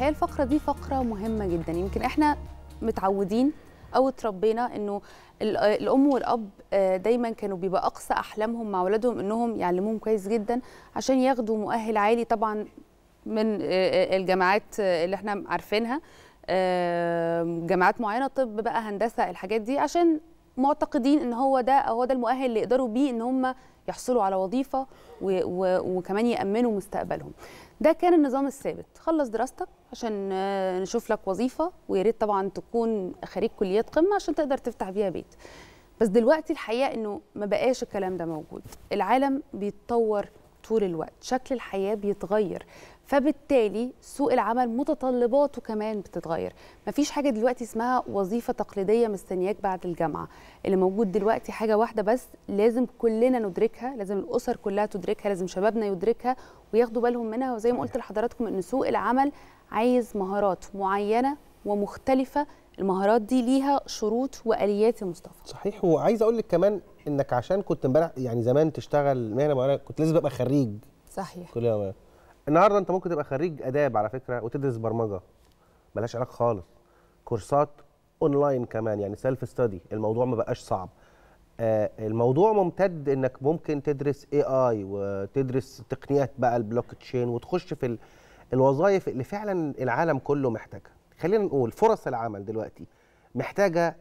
هي الفقره دي فقره مهمه جدا يمكن احنا متعودين او اتربينا انه الام والاب آه، دايما كانوا بيبقى اقصى احلامهم مع اولادهم انهم يعلموهم كويس جدا عشان ياخدوا مؤهل عالي طبعا من آه، آه، الجامعات اللي احنا عارفينها جامعات معينه طب بقى هندسه الحاجات دي عشان معتقدين ان هو ده هو ده المؤهل اللي يقدروا بيه ان هم يحصلوا على وظيفه وكمان يامنوا مستقبلهم ده كان النظام الثابت خلص دراستك عشان آه، نشوف لك وظيفه ويريد طبعا تكون خريج كليات قمه عشان تقدر تفتح بيها بيت بس دلوقتي الحقيقه انه ما بقاش الكلام ده موجود العالم بيتطور طول الوقت شكل الحياه بيتغير فبالتالي سوق العمل متطلباته كمان بتتغير مفيش حاجه دلوقتي اسمها وظيفه تقليديه مستنياك بعد الجامعه اللي موجود دلوقتي حاجه واحده بس لازم كلنا ندركها لازم الاسر كلها تدركها لازم شبابنا يدركها وياخدوا بالهم منها وزي ما قلت لحضراتكم ان سوق العمل عايز مهارات معينه ومختلفه المهارات دي ليها شروط واليات يا مصطفى صحيح وعايز اقول لك كمان انك عشان كنت امبارح يعني زمان تشتغل مهنه معينه كنت لازم ابقى خريج صحيح كلها النهارده انت ممكن تبقى خريج اداب على فكره وتدرس برمجه ملهاش علاقه خالص كورسات اونلاين كمان يعني سيلف ستادي الموضوع ما بقاش صعب آه، الموضوع ممتد انك ممكن تدرس اي اي وتدرس تقنيات بقى البلوك تشين وتخش في الوظائف اللي فعلا العالم كله محتاجها خلينا نقول فرص العمل دلوقتي محتاجه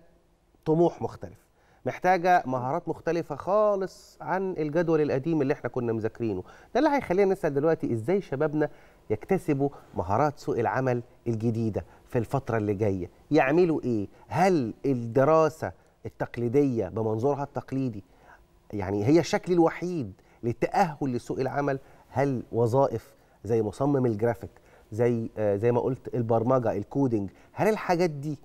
طموح مختلف محتاجه مهارات مختلفه خالص عن الجدول القديم اللي احنا كنا مذاكرينه ده اللي هيخلينا نسال دلوقتي ازاي شبابنا يكتسبوا مهارات سوق العمل الجديده في الفتره اللي جايه يعملوا ايه هل الدراسه التقليديه بمنظورها التقليدي يعني هي الشكل الوحيد للتاهل لسوق العمل هل وظائف زي مصمم الجرافيك زي آه، زي ما قلت البرمجه الكودينج هل الحاجات دي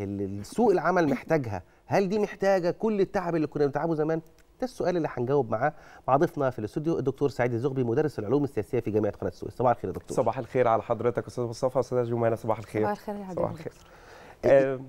اللي سوق العمل محتاجها هل دي محتاجه كل التعب اللي كنا بنتعبه زمان ده السؤال اللي هنجاوب معاه مع ضيفنا في الاستوديو الدكتور سعيد الزغبي مدرس العلوم السياسيه في جامعه قناه السويس صباح الخير يا دكتور صباح الخير على حضرتك استاذ مصطفى استاذ جمانه صباح الخير صباح الخير يا صباح الخير إيه، آه،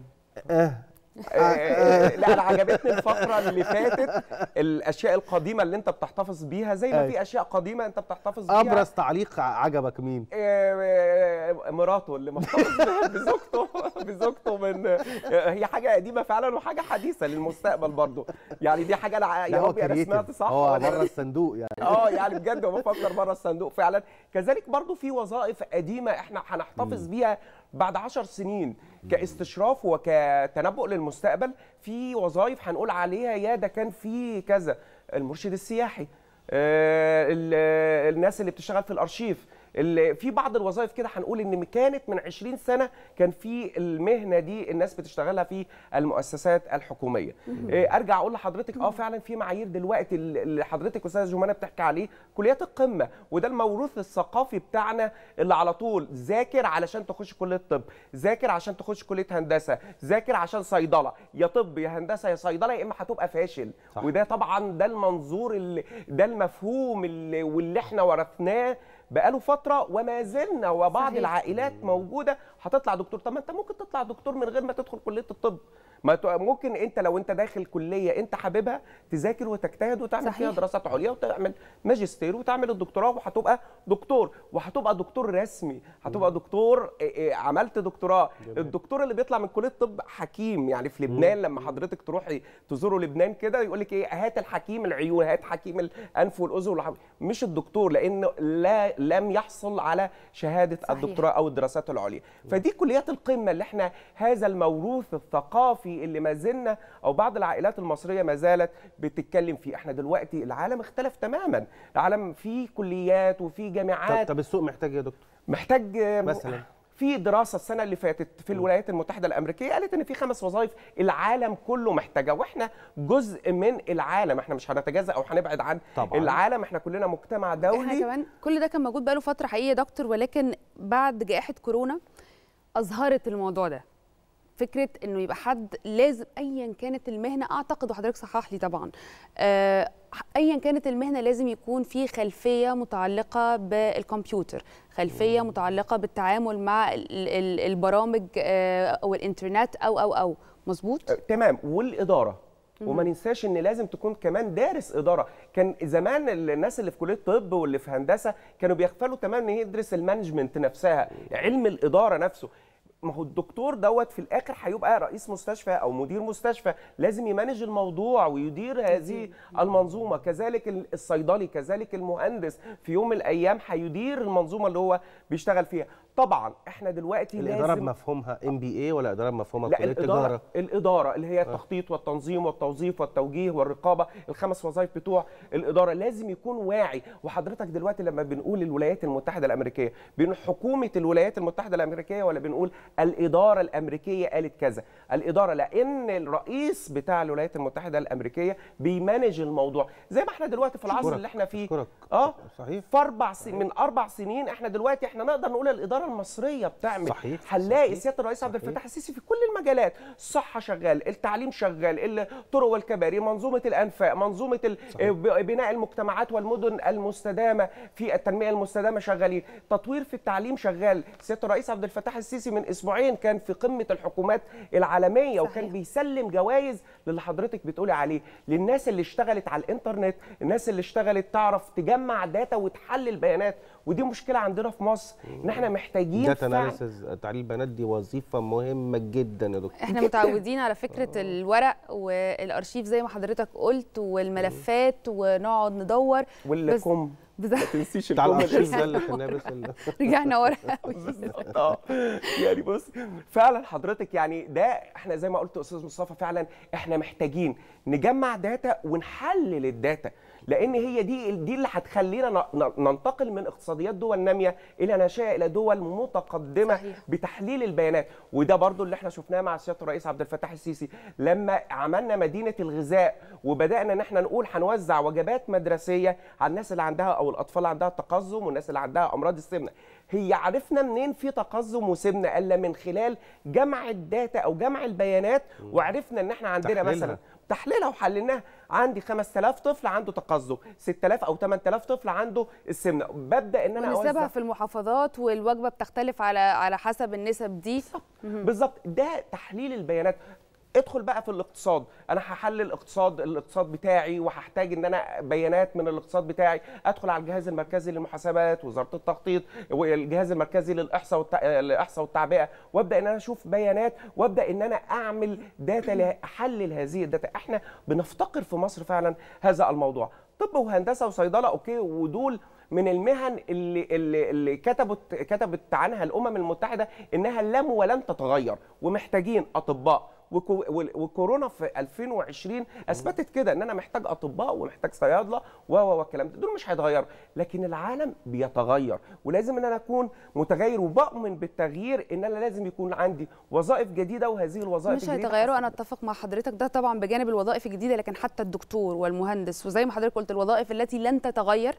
إيه، آه، إيه، إيه، إيه. لا انا عجبتني الفقره اللي فاتت الاشياء القديمه اللي انت بتحتفظ بيها زي ما أيوة. في اشياء قديمه انت بتحتفظ بيها ابرز تعليق عجبك مين؟ آه، آه، مراته اللي محتفظ بيها بزوجته بزوجته من هي حاجه قديمه فعلا وحاجه حديثه للمستقبل برضه يعني دي حاجه يا رب انا سمعت صح هو بره الصندوق يعني اه يعني بجد بفكر بره الصندوق فعلا كذلك برضه في وظائف قديمه احنا هنحتفظ بيها بعد 10 سنين كاستشراف وكتنبؤ للمستقبل في وظائف هنقول عليها يا ده كان في كذا المرشد السياحي آه، آه، الناس اللي بتشتغل في الارشيف اللي في بعض الوظائف كده هنقول ان كانت من 20 سنه كان في المهنه دي الناس بتشتغلها في المؤسسات الحكوميه إيه، ارجع اقول لحضرتك اه فعلا في معايير دلوقتي اللي حضرتك استاذه جمانه بتحكي عليه كليات القمه وده الموروث الثقافي بتاعنا اللي على طول ذاكر علشان تخش كليه طب ذاكر عشان تخش كليه هندسه ذاكر عشان صيدله يا طب يا هندسه يا صيدله يا اما هتبقى فاشل صح. وده طبعا ده المنظور اللي ده المفهوم اللي واللي احنا ورثناه بقاله فتره وما زلنا وبعض صحيح. العائلات موجوده هتطلع دكتور طب ما انت ممكن تطلع دكتور من غير ما تدخل كليه الطب ما ممكن انت لو انت داخل كليه انت حاببها تذاكر وتجتهد وتعمل صحيح. فيها دراسات عليا وتعمل ماجستير وتعمل الدكتوراه وهتبقى دكتور وهتبقى دكتور رسمي هتبقى دكتور إيه، إيه، عملت دكتوراه الدكتور اللي بيطلع من كليه الطب حكيم يعني في لبنان لما حضرتك تروحي تزوروا لبنان كده يقول لك ايه هات الحكيم العيون هات حكيم الانف والاذن مش الدكتور لانه لا لم يحصل على شهاده صحيح. الدكتوراه او الدراسات العليا فدي كليات القمه اللي احنا هذا الموروث الثقافي اللي ما زلنا او بعض العائلات المصريه ما زالت بتتكلم فيه احنا دلوقتي العالم اختلف تماما العالم فيه كليات وفيه جامعات طب, طب السوق محتاج إيه يا دكتور محتاج آه، مثلا في دراسه السنه اللي فاتت في الولايات المتحده الامريكيه قالت ان في خمس وظائف العالم كله محتاجها واحنا جزء من العالم احنا مش هنتجزأ او هنبعد عن طبعا. العالم احنا كلنا مجتمع دولي احنا كمان كل ده كان موجود بقاله فتره حقيقيه يا دكتور ولكن بعد جائحه كورونا اظهرت الموضوع ده فكره انه يبقى حد لازم ايا كانت المهنه اعتقد وحضرتك صحح لي طبعا آه، ايا كانت المهنه لازم يكون في خلفيه متعلقه بالكمبيوتر خلفيه متعلقه بالتعامل مع البرامج آه، او الانترنت او او او مظبوط أه، تمام والاداره وما ننساش ان لازم تكون كمان دارس اداره كان زمان الناس اللي في كليه الطب واللي في هندسه كانوا بيغفلوا تماما ان يدرس المانجمنت نفسها علم الاداره نفسه ما هو الدكتور دوت في الاخر هيبقى رئيس مستشفى او مدير مستشفى لازم يمانج الموضوع ويدير هذه المنظومه كذلك الصيدلي كذلك المهندس في يوم من الايام هيدير المنظومه اللي هو بيشتغل فيها طبعا احنا دلوقتي الاداره لازم بمفهومها ام بي اي ولا اداره بمفهومها كليه التجاره الاداره اللي هي آه. التخطيط والتنظيم والتوظيف والتوجيه والرقابه الخمس وظائف بتوع الاداره لازم يكون واعي وحضرتك دلوقتي لما بنقول الولايات المتحده الامريكيه بين حكومه الولايات المتحده الامريكيه ولا بنقول الاداره الامريكيه قالت كذا الاداره لان الرئيس بتاع الولايات المتحده الامريكيه بيمانج الموضوع زي ما احنا دلوقتي في العصر اللي احنا فيه اه في اربع سنين من اربع سنين احنا دلوقتي احنا نقدر نقول الاداره مصريه بتعمل صحيح هنلاقي سياده الرئيس عبد الفتاح السيسي في كل المجالات الصحه شغال التعليم شغال الطرق والكباري منظومه الانفاق منظومه آه، بناء المجتمعات والمدن المستدامه في التنميه المستدامه شغالين تطوير في التعليم شغال سياده الرئيس عبد الفتاح السيسي من اسبوعين كان في قمه الحكومات العالميه صحيح. وكان بيسلم جوائز للي حضرتك بتقولي عليه للناس اللي اشتغلت على الانترنت الناس اللي اشتغلت تعرف تجمع داتا وتحلل بيانات ودي مشكله عندنا في مصر ان احنا محتاجين داتا اناليسز تحليل البيانات دي وظيفه مهمه جدا يا دكتور احنا متعودين على فكره الورق والارشيف زي ما حضرتك قلت والملفات ونقعد ندور والكم ما تنسيش ده اللي خلينا بس رجعنا ورا بالظبط آه. يعني بص فعلا حضرتك يعني ده احنا زي ما قلت استاذ مصطفى فعلا احنا محتاجين نجمع داتا ونحلل الداتا لان هي دي دي اللي هتخلينا ننتقل من اقتصاديات دول ناميه الى ناشئه الى دول متقدمه صحيح. بتحليل البيانات وده برضو اللي احنا شفناه مع سياده الرئيس عبد الفتاح السيسي لما عملنا مدينه الغذاء وبدانا ان احنا نقول هنوزع وجبات مدرسيه على الناس اللي عندها او الاطفال اللي عندها تقزم والناس اللي عندها امراض السمنه هي عرفنا منين في تقزم وسمنه الا من خلال جمع الداتا او جمع البيانات وعرفنا ان احنا عندنا تحليلها. مثلا تحليلها وحللناها عندي 5000 طفل عنده تقزم 6000 او 8000 طفل عنده السمنه ببدا ان انا اوزع في المحافظات والوجبه بتختلف على على حسب النسب دي بالظبط ده تحليل البيانات ادخل بقى في الاقتصاد انا هحلل الاقتصاد الاقتصاد بتاعي وهحتاج ان انا بيانات من الاقتصاد بتاعي ادخل على الجهاز المركزي للمحاسبات وزاره التخطيط والجهاز المركزي للاحصاء الاحصاء والتعبئه وابدا ان انا اشوف بيانات وابدا ان انا اعمل داتا احلل هذه الداتا احنا بنفتقر في مصر فعلا هذا الموضوع طب وهندسه وصيدله اوكي ودول من المهن اللي اللي, اللي كتبت كتبت عنها الامم المتحده انها لم ولن تتغير ومحتاجين اطباء وكورونا في 2020 اثبتت كده ان انا محتاج اطباء ومحتاج صيادله و و والكلام ده دول مش هيتغيروا لكن العالم بيتغير ولازم ان انا اكون متغير وبؤمن بالتغيير ان انا لازم يكون عندي وظائف جديده وهذه الوظائف مش هيتغيروا انا اتفق مع حضرتك ده طبعا بجانب الوظائف الجديده لكن حتى الدكتور والمهندس وزي ما حضرتك قلت الوظائف التي لن تتغير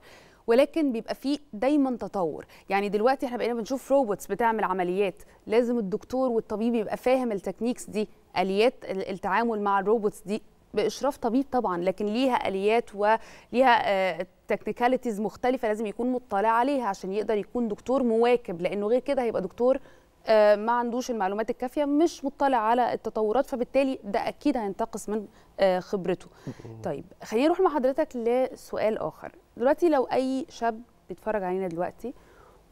ولكن بيبقى فيه دايما تطور يعني دلوقتي احنا بقينا بنشوف روبوتس بتعمل عمليات لازم الدكتور والطبيب يبقى فاهم التكنيكس دي اليات التعامل مع الروبوتس دي باشراف طبيب طبعا لكن ليها اليات وليها تكنيكاليتيز آه، مختلفه لازم يكون مطلع عليها عشان يقدر يكون دكتور مواكب لانه غير كده هيبقى دكتور آه، ما عندوش المعلومات الكافيه مش مطلع على التطورات فبالتالي ده اكيد هينتقص من آه، خبرته طيب خلينا نروح مع حضرتك لسؤال اخر دلوقتي لو اي شاب بيتفرج علينا دلوقتي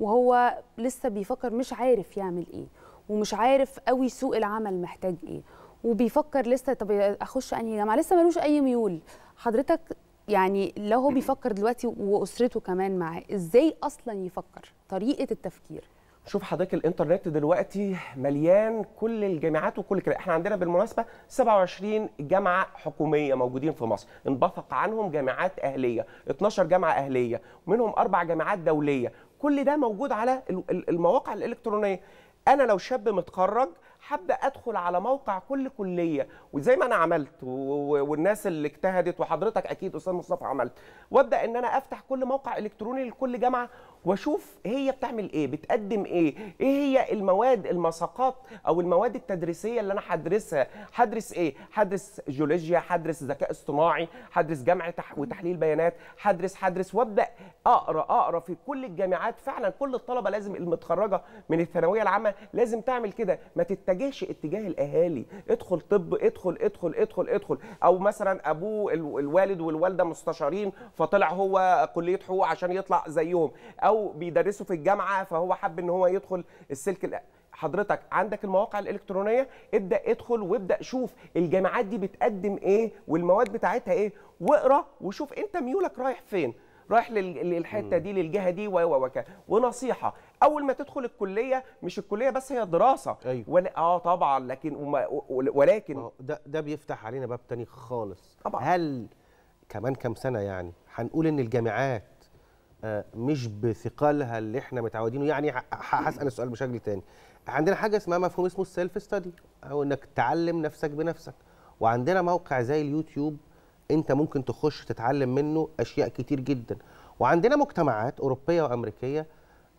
وهو لسه بيفكر مش عارف يعمل ايه ومش عارف قوي سوق العمل محتاج ايه وبيفكر لسه طب اخش انهي جامعه لسه ملوش اي ميول حضرتك يعني لو هو بيفكر دلوقتي واسرته كمان معاه ازاي اصلا يفكر طريقه التفكير شوف حضرتك الانترنت دلوقتي مليان كل الجامعات وكل كده احنا عندنا بالمناسبه 27 جامعه حكوميه موجودين في مصر انبثق عنهم جامعات اهليه 12 جامعه اهليه ومنهم اربع جامعات دوليه كل ده موجود على المواقع الالكترونيه انا لو شاب متخرج حابه ادخل على موقع كل كليه وزي ما انا عملت والناس اللي اجتهدت وحضرتك اكيد استاذ مصطفى عملت وابدا ان انا افتح كل موقع الكتروني لكل جامعه واشوف هي بتعمل ايه بتقدم ايه ايه هي المواد المساقات او المواد التدريسيه اللي انا هدرسها هدرس ايه هدرس جيولوجيا هدرس ذكاء اصطناعي هدرس جمع وتحليل بيانات هدرس هدرس وابدا اقرا اقرا في كل الجامعات فعلا كل الطلبه لازم المتخرجه من الثانويه العامه لازم تعمل كده ما تتجهش اتجاه الاهالي ادخل طب ادخل ادخل ادخل ادخل او مثلا ابوه الوالد والوالده مستشارين فطلع هو كليه حقوق عشان يطلع زيهم او بيدرسوا في الجامعه فهو حب ان هو يدخل السلك حضرتك عندك المواقع الالكترونيه ابدا ادخل وابدا شوف الجامعات دي بتقدم ايه والمواد بتاعتها ايه واقرا وشوف انت ميولك رايح فين رايح للحته دي للجهه دي و و ونصيحه اول ما تدخل الكليه مش الكليه بس هي دراسه أيوه. ولا اه طبعا لكن وما ولكن آه، ده ده بيفتح علينا باب تاني خالص طبعا هل كمان كام سنه يعني هنقول ان الجامعات آه، مش بثقلها اللي احنا متعودينه يعني هسال السؤال بشكل تاني عندنا حاجه اسمها مفهوم اسمه السيلف ستادي او انك تعلم نفسك بنفسك وعندنا موقع زي اليوتيوب انت ممكن تخش تتعلم منه اشياء كتير جدا وعندنا مجتمعات اوروبيه وامريكيه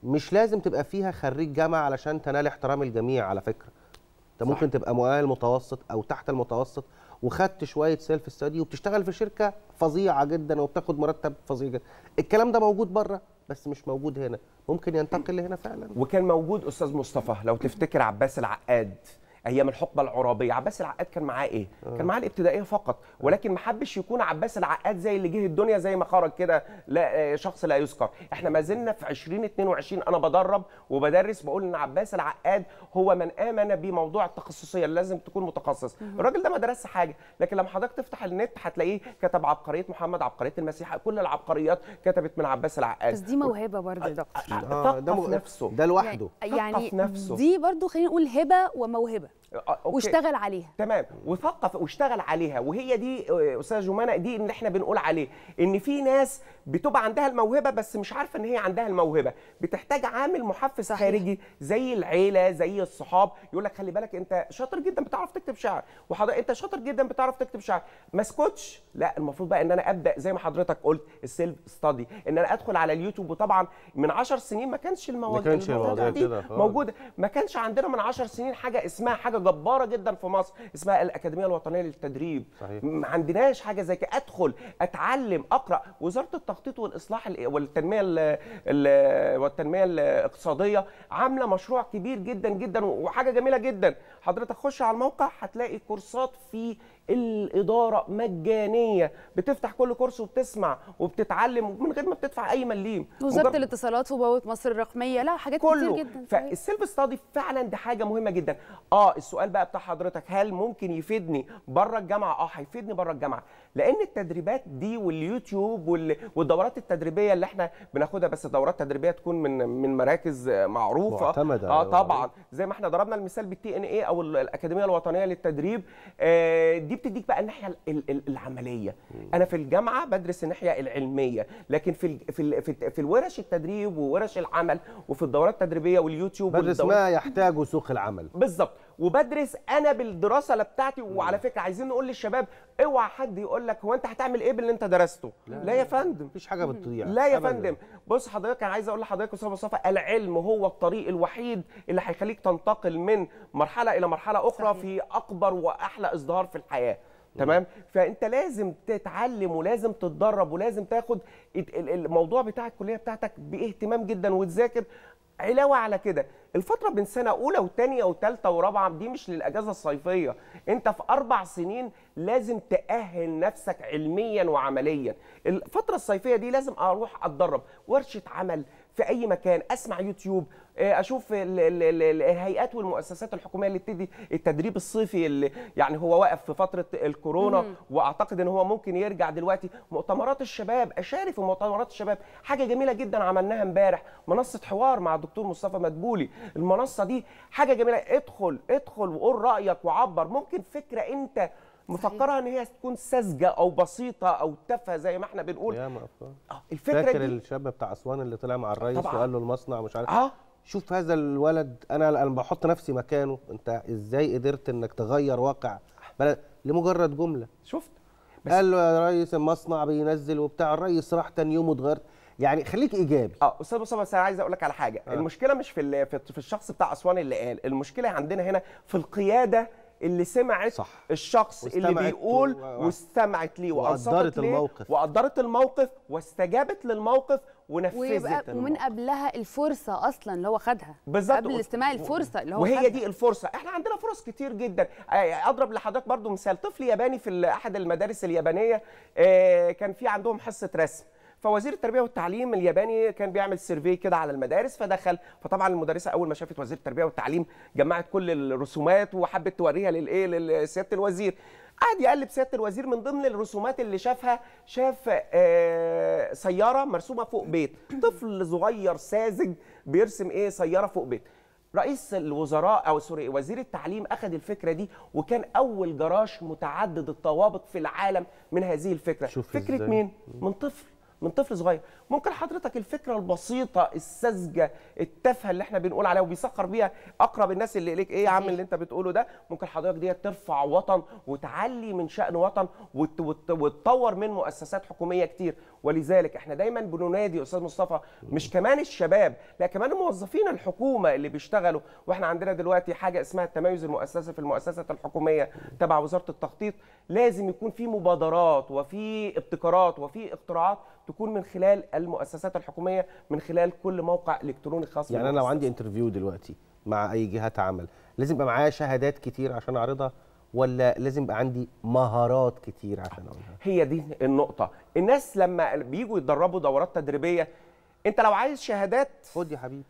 مش لازم تبقى فيها خريج جامعه علشان تنال احترام الجميع على فكره انت ممكن تبقى مؤهل متوسط او تحت المتوسط وخدت شويه سيلف ستادي وبتشتغل في شركه فظيعه جدا وبتاخد مرتب فظيع جدا الكلام ده موجود بره بس مش موجود هنا ممكن ينتقل لهنا فعلا وكان موجود استاذ مصطفى لو تفتكر عباس العقاد ايام الحقبه العرابيه عباس العقاد كان معاه ايه آه. كان معاه الابتدائيه فقط ولكن ما حبش يكون عباس العقاد زي اللي جه الدنيا زي ما خرج كده لا آه، شخص لا يذكر احنا ما زلنا في 2022 انا بدرب وبدرس بقول ان عباس العقاد هو من امن بموضوع التخصصيه لازم تكون متخصص الراجل ده ما درسش حاجه لكن لما حضرتك تفتح النت هتلاقيه كتب عبقريه محمد عبقريه المسيح كل العبقريات كتبت من عباس العقاد بس دي موهبه برضه يا آه، دكتور ده في نفسه ده لوحده يعني, يعني نفسه دي برضه خلينا نقول هبه وموهبه آه، آه، أوكي. واشتغل عليها تمام وثقف واشتغل عليها وهي دي آه، استاذ جمانه دي اللي احنا بنقول عليه ان في ناس بتبقى عندها الموهبه بس مش عارفه ان هي عندها الموهبه بتحتاج عامل محفز صحيح. خارجي زي العيله زي الصحاب يقول لك خلي بالك انت شاطر جدا بتعرف تكتب شعر وحضرتك انت شاطر جدا بتعرف تكتب شعر ما اسكتش لا المفروض بقى ان انا ابدا زي ما حضرتك قلت السيلف ستادي ان انا ادخل على اليوتيوب وطبعا من 10 سنين ما كانش المواضيع دي موجوده ما كانش عندنا من 10 سنين حاجه اسمها حاجه جباره جدا في مصر اسمها الاكاديميه الوطنيه للتدريب ما عندناش حاجه زي كده ادخل اتعلم اقرا وزاره التخطيط والاصلاح والتنميه الـ الـ والتنميه الاقتصاديه عامله مشروع كبير جدا جدا وحاجه جميله جدا حضرتك خش على الموقع هتلاقي كورسات في الاداره مجانيه بتفتح كل كورس وبتسمع وبتتعلم من غير ما بتدفع اي مليم وزاره مجرد... الاتصالات وبوابه مصر الرقميه لا حاجات كله. كتير جدا فالسيلف ستادي فعلا دي حاجه مهمه جدا اه السؤال بقى بتاع حضرتك هل ممكن يفيدني بره الجامعه اه هيفيدني بره الجامعه لان التدريبات دي واليوتيوب وال... والدورات التدريبيه اللي احنا بناخدها بس دورات تدريبيه تكون من من مراكز معروفه معتمدة اه أيوة. طبعا زي ما احنا ضربنا المثال بالتي ان اي او او الاكاديميه الوطنيه للتدريب آه، دي بتديك بقى الناحيه العمليه انا في الجامعه بدرس الناحيه العلميه لكن في في في, في الورش التدريب وورش العمل وفي الدورات التدريبيه واليوتيوب بدرس ما يحتاجه سوق العمل بالظبط وبدرس انا بالدراسه اللي بتاعتي وعلى فكره عايزين نقول للشباب اوعى حد يقول لك هو انت هتعمل ايه باللي انت درسته لا, لا, يا فندم مفيش حاجه بتضيع لا يا فندم بص حضرتك انا عايز اقول لحضرتك استاذ مصطفى العلم هو الطريق الوحيد اللي هيخليك تنتقل من مرحله الى مرحله اخرى صحيح. في اكبر واحلى ازدهار في الحياه تمام فانت لازم تتعلم ولازم تتدرب ولازم تاخد الموضوع بتاع الكليه بتاعتك باهتمام جدا وتذاكر علاوه على كده الفتره بين سنه اولى وثانيه وثالثه ورابعه دي مش للاجازه الصيفيه انت في اربع سنين لازم تاهل نفسك علميا وعمليا الفتره الصيفيه دي لازم اروح اتدرب ورشه عمل في اي مكان اسمع يوتيوب آه، اشوف الهيئات والمؤسسات الحكوميه اللي بتدي التدريب الصيفي اللي يعني هو واقف في فتره الكورونا مم. واعتقد ان هو ممكن يرجع دلوقتي مؤتمرات الشباب اشارك في مؤتمرات الشباب حاجه جميله جدا عملناها امبارح منصه حوار مع الدكتور مصطفى مدبولي المنصه دي حاجه جميله ادخل ادخل وقول رايك وعبر ممكن فكره انت مفكرها ان هي تكون ساذجه او بسيطه او تافهه زي ما احنا بنقول ياما افكار آه، الفكره فاكر دي الشاب بتاع اسوان اللي طلع مع الريس طبعا. وقال له المصنع مش عارف اه شوف هذا الولد انا انا بحط نفسي مكانه انت ازاي قدرت انك تغير واقع بلد لمجرد جمله شفت بس قال له يا ريس المصنع بينزل وبتاع الريس راح تاني يوم اتغير يعني خليك ايجابي اه استاذ مصطفى بس انا عايز اقول لك على حاجه آه. المشكله مش في في الشخص بتاع اسوان اللي قال المشكله عندنا هنا في القياده اللي سمعت صح. الشخص اللي بيقول و... واستمعت ليه وقدرت الموقف وقدرت الموقف واستجابت للموقف ونفذت ومن قبلها الفرصه اصلا اللي هو خدها بالظبط قبل الاستماع الفرصه اللي هو وهي خدها. دي الفرصه احنا عندنا فرص كتير جدا آه، اضرب لحضرتك برضو مثال طفل ياباني في احد المدارس اليابانيه آه، كان في عندهم حصه رسم فوزير التربيه والتعليم الياباني كان بيعمل سيرفي كده على المدارس فدخل فطبعا المدرسه اول ما شافت وزير التربيه والتعليم جمعت كل الرسومات وحبت توريها للايه لسياده الوزير قعد يقلب سياده الوزير من ضمن الرسومات اللي شافها شاف آه سياره مرسومه فوق بيت طفل صغير ساذج بيرسم ايه سياره فوق بيت رئيس الوزراء او سوري وزير التعليم اخذ الفكره دي وكان اول جراج متعدد الطوابق في العالم من هذه الفكره فكره ازاي. مين من طفل من طفل صغير ممكن حضرتك الفكره البسيطه الساذجه التافهه اللي احنا بنقول عليها وبيسخر بيها اقرب الناس اللي اليك ايه يا عم اللي انت بتقوله ده ممكن حضرتك ديت ترفع وطن وتعلي من شان وطن وتطور من مؤسسات حكوميه كتير ولذلك احنا دايما بننادي استاذ مصطفى مش كمان الشباب لا كمان موظفين الحكومه اللي بيشتغلوا واحنا عندنا دلوقتي حاجه اسمها التميز المؤسسي في المؤسسات الحكوميه تبع وزاره التخطيط لازم يكون في مبادرات وفي ابتكارات وفي اختراعات تكون من خلال المؤسسات الحكوميه من خلال كل موقع الكتروني خاص يعني انا لو عندي انترفيو دلوقتي مع اي جهات عمل لازم يبقى معايا شهادات كتير عشان اعرضها ولا لازم يبقى عندي مهارات كتير عشان اقولها هي دي النقطه الناس لما بييجوا يتدربوا دورات تدريبيه انت لو عايز شهادات خد يا حبيبي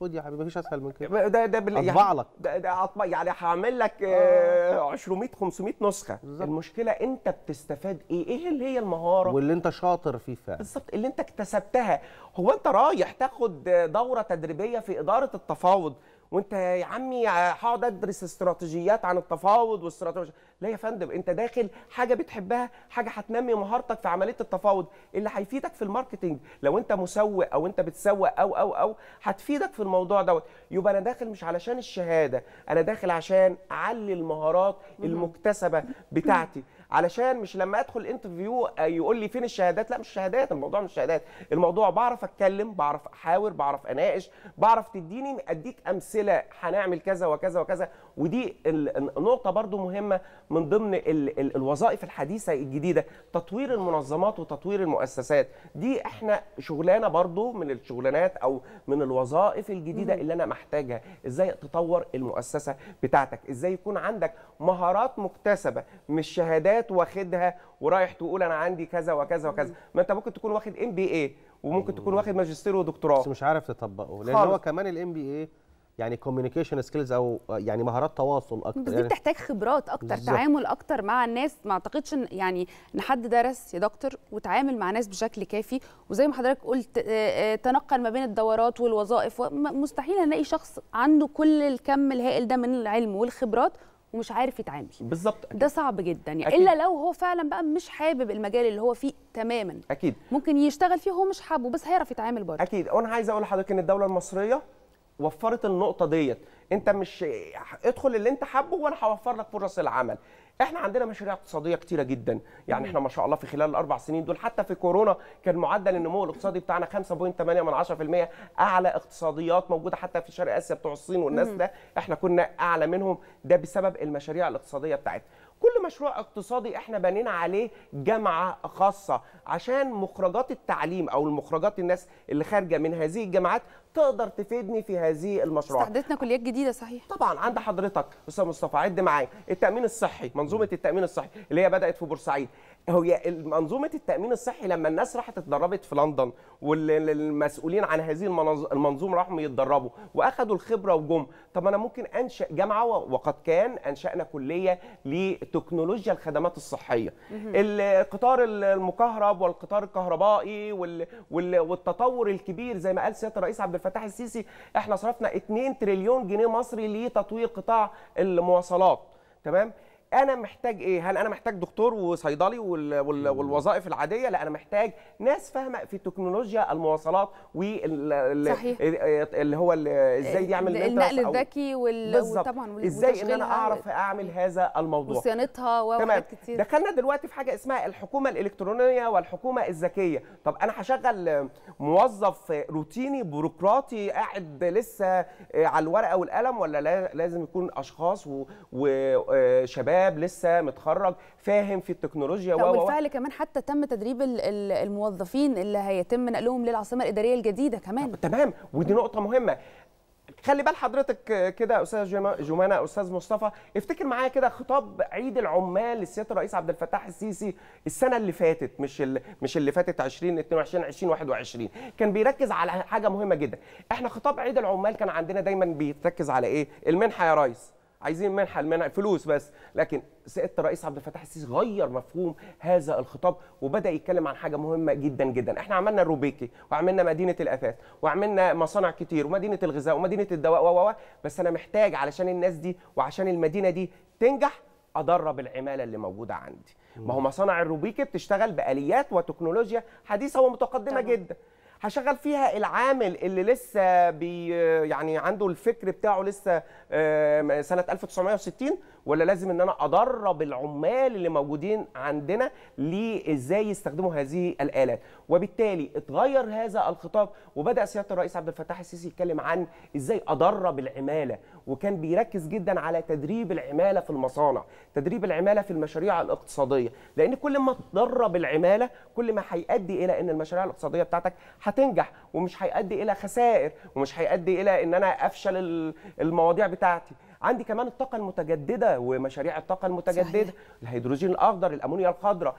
خد يا حبيبي مفيش اسهل من كده ده ده بال... يعني اطبع لك ده, ده أطبع يعني هعمل لك 200 آه، 500 آه. نسخه بالزبط. المشكله انت بتستفاد ايه ايه اللي هي المهاره واللي انت شاطر فيه فعلا بالظبط اللي انت اكتسبتها هو انت رايح تاخد دوره تدريبيه في اداره التفاوض وانت يا عمي هقعد ادرس استراتيجيات عن التفاوض واستراتيجيات لا يا فندم انت داخل حاجه بتحبها حاجه هتنمي مهارتك في عمليه التفاوض اللي هيفيدك في الماركتنج لو انت مسوق او انت بتسوق او او او هتفيدك في الموضوع دوت يبقى انا داخل مش علشان الشهاده انا داخل عشان اعلي المهارات المكتسبه بتاعتي علشان مش لما ادخل انترفيو آه، يقول لي فين الشهادات لا مش شهادات الموضوع مش شهادات الموضوع بعرف اتكلم بعرف احاور بعرف اناقش بعرف تديني اديك امثله هنعمل كذا وكذا وكذا ودي نقطة برضو مهمة من ضمن الوظائف الحديثة الجديدة تطوير المنظمات وتطوير المؤسسات دي احنا شغلانة برضو من الشغلانات أو من الوظائف الجديدة اللي أنا محتاجها إزاي تطور المؤسسة بتاعتك إزاي يكون عندك مهارات مكتسبة مش شهادات واخدها ورايح تقول أنا عندي كذا وكذا وكذا ما أنت ممكن تكون واخد ام بي اي وممكن تكون واخد ماجستير ودكتوراه بس مش عارف تطبقه لان هو كمان الام بي اي يعني كوميونيكيشن سكيلز او يعني مهارات تواصل اكتر بس دي يعني بتحتاج خبرات اكتر بالزبط. تعامل اكتر مع الناس ما اعتقدش ان يعني ان حد درس يا دكتور وتعامل مع ناس بشكل كافي وزي ما حضرتك قلت آه، آه، تنقل ما بين الدورات والوظائف مستحيل الاقي شخص عنده كل الكم الهائل ده من العلم والخبرات ومش عارف يتعامل بالظبط ده صعب جدا يعني أكيد. الا لو هو فعلا بقى مش حابب المجال اللي هو فيه تماما اكيد ممكن يشتغل فيه هو مش حابه بس هيعرف يتعامل برضه اكيد وانا عايز اقول لحضرتك ان الدوله المصريه وفرت النقطه ديت انت مش ادخل اللي انت حابه وانا هوفر لك فرص العمل احنا عندنا مشاريع اقتصاديه كتيره جدا يعني احنا ما شاء الله في خلال الاربع سنين دول حتى في كورونا كان معدل النمو الاقتصادي بتاعنا 5.8% اعلى اقتصاديات موجوده حتى في شرق اسيا بتوع الصين والناس ده احنا كنا اعلى منهم ده بسبب المشاريع الاقتصاديه بتاعتنا كل مشروع اقتصادي احنا بنينا عليه جامعه خاصه عشان مخرجات التعليم او المخرجات الناس اللي خارجه من هذه الجامعات تقدر تفيدني في هذه المشروعات استحدثنا كليات جديده صحيح طبعا عند حضرتك استاذ مصطفى عد معايا التامين الصحي منظومه التامين الصحي اللي هي بدات في بورسعيد هي منظومه التامين الصحي لما الناس راحت اتدربت في لندن والمسؤولين عن هذه المنظومه راحوا يتدربوا واخدوا الخبره وجم طب انا ممكن انشا جامعه وقد كان انشانا كليه لتكنولوجيا الخدمات الصحيه القطار المكهرب والقطار الكهربائي والتطور الكبير زي ما قال سياده الرئيس عبد الفتاح السيسي احنا صرفنا 2 تريليون جنيه مصري لتطوير قطاع المواصلات تمام انا محتاج ايه هل انا محتاج دكتور وصيدلي والوظائف العاديه لا انا محتاج ناس فاهمه في تكنولوجيا المواصلات واللي اللي هو ازاي يعمل النقل الذكي وطبعا ازاي ان انا اعرف اعمل هذا الموضوع وصيانتها وحاجات كتير دخلنا دلوقتي في حاجه اسمها الحكومه الالكترونيه والحكومه الذكيه طب انا هشغل موظف روتيني بيروقراطي قاعد لسه على الورقه والقلم ولا لازم يكون اشخاص وشباب آه، شاب لسه متخرج فاهم في التكنولوجيا و وبالفعل كمان حتى تم تدريب الموظفين اللي هيتم نقلهم للعاصمه الاداريه الجديده كمان تمام ودي نقطه مهمه خلي بال حضرتك كده استاذ جمانه استاذ مصطفى افتكر معايا كده خطاب عيد العمال لسياده الرئيس عبد الفتاح السيسي السنه اللي فاتت مش اللي مش اللي فاتت 2022 2021 كان بيركز على حاجه مهمه جدا احنا خطاب عيد العمال كان عندنا دايما بيتركز على ايه المنحه يا ريس عايزين منحه المنع فلوس بس لكن سياده الرئيس عبد الفتاح السيسي غير مفهوم هذا الخطاب وبدا يتكلم عن حاجه مهمه جدا جدا احنا عملنا الروبيكي وعملنا مدينه الاثاث وعملنا مصانع كتير ومدينه الغذاء ومدينه الدواء و بس انا محتاج علشان الناس دي وعشان المدينه دي تنجح ادرب العماله اللي موجوده عندي ما هو مصانع الروبيكي بتشتغل باليات وتكنولوجيا حديثه ومتقدمه جدا هشغل فيها العامل اللي لسه بي يعني عنده الفكر بتاعه لسه سنه 1960 ولا لازم ان انا ادرب العمال اللي موجودين عندنا لازاي يستخدموا هذه الالات وبالتالي اتغير هذا الخطاب وبدا سياده الرئيس عبد الفتاح السيسي يتكلم عن ازاي ادرب العماله وكان بيركز جدا على تدريب العماله في المصانع تدريب العماله في المشاريع الاقتصاديه لان كل ما تدرب العماله كل ما هيؤدي الى ان المشاريع الاقتصاديه بتاعتك هتنجح ومش هيؤدي الى خسائر ومش هيؤدي الى ان انا افشل المواضيع بتاعتي عندي كمان الطاقه المتجدده ومشاريع الطاقه المتجدده صحيح. الهيدروجين الاخضر الامونيا الخضراء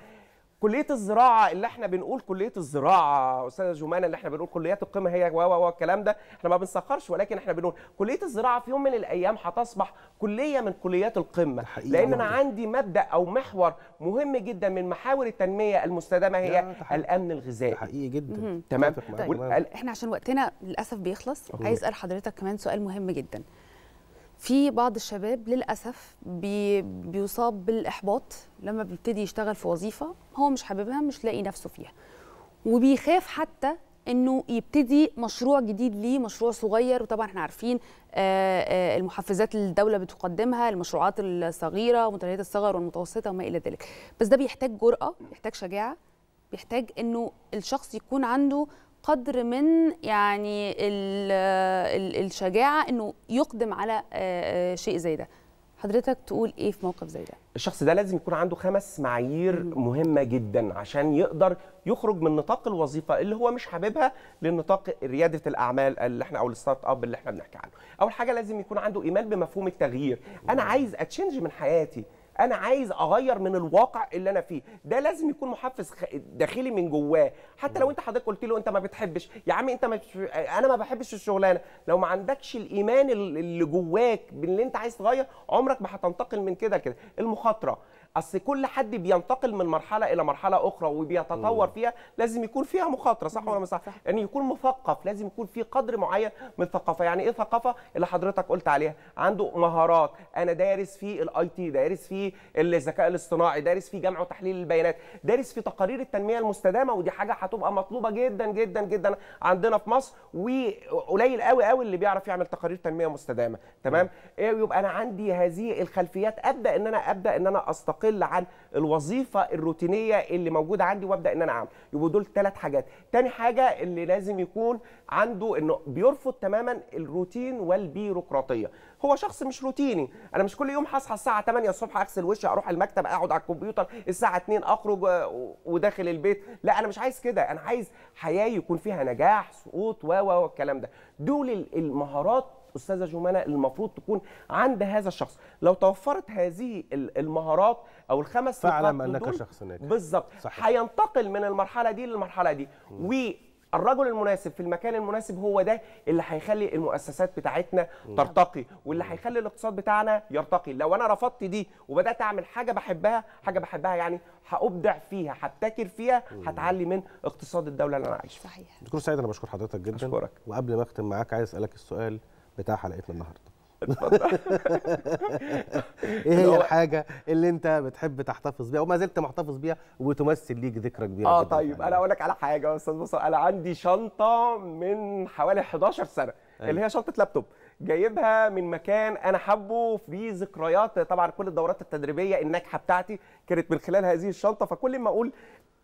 كليه الزراعه اللي احنا بنقول كليه الزراعه استاذه جمانه اللي احنا بنقول كليات القمه هي و و الكلام ده احنا ما بنسخرش ولكن احنا بنقول كليه الزراعه في يوم من الايام هتصبح كليه من كليات القمه لان انا عندي مبدا او محور مهم جدا من محاور التنميه المستدامه هي الامن الغذائي حقيقي جدا تمام طيب. احنا عشان وقتنا للاسف بيخلص عايز اسال حضرتك كمان سؤال مهم جدا في بعض الشباب للاسف بي بيصاب بالاحباط لما بيبتدي يشتغل في وظيفه هو مش حاببها مش لاقي نفسه فيها وبيخاف حتى انه يبتدي مشروع جديد ليه مشروع صغير وطبعا احنا عارفين المحفزات اللي الدوله بتقدمها المشروعات الصغيره متناهيه الصغر والمتوسطه وما الى ذلك بس ده بيحتاج جراه بيحتاج شجاعه بيحتاج انه الشخص يكون عنده قدر من يعني الشجاعه انه يقدم على آه، آه، شيء زي ده حضرتك تقول ايه في موقف زي ده الشخص ده لازم يكون عنده خمس معايير مهمه جدا عشان يقدر يخرج من نطاق الوظيفه اللي هو مش حاببها لنطاق رياده الاعمال اللي احنا او الستارت اب اللي احنا بنحكي عنه اول حاجه لازم يكون عنده ايمان بمفهوم التغيير انا عايز اتشنج من حياتي انا عايز اغير من الواقع اللي انا فيه ده لازم يكون محفز داخلي من جواه حتى لو انت حضرتك قلت له انت ما بتحبش يا عم انت مش انا ما بحبش الشغلانه لو ما عندكش الايمان اللي جواك باللي انت عايز تغير عمرك ما هتنتقل من كده لكده المخاطره اصل كل حد بينتقل من مرحله الى مرحله اخرى وبيتطور فيها لازم يكون فيها مخاطره صح ولا صح يعني يكون مثقف لازم يكون في قدر معين من الثقافه يعني ايه ثقافه اللي حضرتك قلت عليها عنده مهارات انا دارس في الاي تي دارس في الذكاء الاصطناعي دارس في جمع وتحليل البيانات دارس في تقارير التنميه المستدامه ودي حاجه هتبقى مطلوبه جدا جدا جدا عندنا في مصر وقليل قوي قوي اللي بيعرف يعمل تقارير تنميه مستدامه تمام إيه يبقى انا عندي هذه الخلفيات ابدا ان انا ابدا ان انا أستقل. تقل عن الوظيفه الروتينيه اللي موجوده عندي وابدا ان انا اعمل يبقوا دول ثلاث حاجات تاني حاجه اللي لازم يكون عنده انه بيرفض تماما الروتين والبيروقراطيه هو شخص مش روتيني انا مش كل يوم هصحى الساعه 8 الصبح اغسل وشي اروح المكتب اقعد على الكمبيوتر الساعه 2 اخرج آه، وداخل البيت لا انا مش عايز كده انا عايز حياه يكون فيها نجاح سقوط و والكلام ده دول المهارات استاذه جمانه المفروض تكون عند هذا الشخص لو توفرت هذه المهارات او الخمس فاعلم انك شخص ناجح بالظبط هينتقل من المرحله دي للمرحله دي و الرجل المناسب في المكان المناسب هو ده اللي هيخلي المؤسسات بتاعتنا ترتقي واللي هيخلي الاقتصاد بتاعنا يرتقي لو انا رفضت دي وبدات اعمل حاجه بحبها حاجه بحبها يعني هابدع فيها هبتكر فيها هتعلي من اقتصاد الدوله اللي انا عايش فيها صحيح دكتور سعيد انا بشكر حضرتك جدا اشكرك وقبل ما اختم معاك عايز اسالك السؤال بتاع حلقتنا النهارده ايه هي الحاجه اللي انت بتحب تحتفظ بيها وما زلت محتفظ بيها وبتمثل ليك ذكرى كبيره اه طيب يعني؟ انا اقول لك على حاجه يا استاذ بصر انا عندي شنطه من حوالي 11 سنه أيه. اللي هي شنطه لابتوب جايبها من مكان انا حابه في ذكريات طبعا كل الدورات التدريبيه الناجحه بتاعتي كانت من خلال هذه الشنطه فكل ما اقول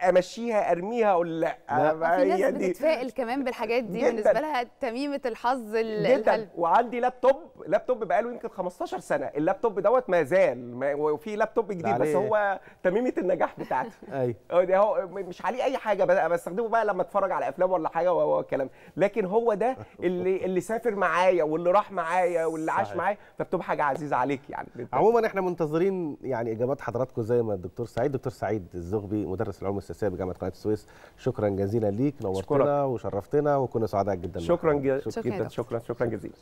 امشيها ارميها اقول لا, لا. آه، في ناس بتتفائل كمان بالحاجات دي جداً. بالنسبه لها تميمه الحظ جدا وعندي لابتوب لابتوب بقاله يمكن 15 سنه اللابتوب دوت ما زال وفي لابتوب جديد بس هو تميمه النجاح بتاعتي ايوه هو مش عليه اي حاجه بستخدمه بقى لما اتفرج على افلام ولا حاجه والكلام لكن هو ده اللي اللي سافر معايا واللي راح معايا واللي عاش معايا فبتبقى حاجه عزيزه عليك يعني عموما احنا منتظرين يعني اجابات حضراتكم زي ما الدكتور سعيد دكتور سعيد الزغبي مدرس العلوم الاستاذ بجامعه قناه السويس شكرا جزيلا ليك نورتنا وشرفتنا وكنا سعداء جدا شكرا جدا شكرا شكرا, شكرا جزيلا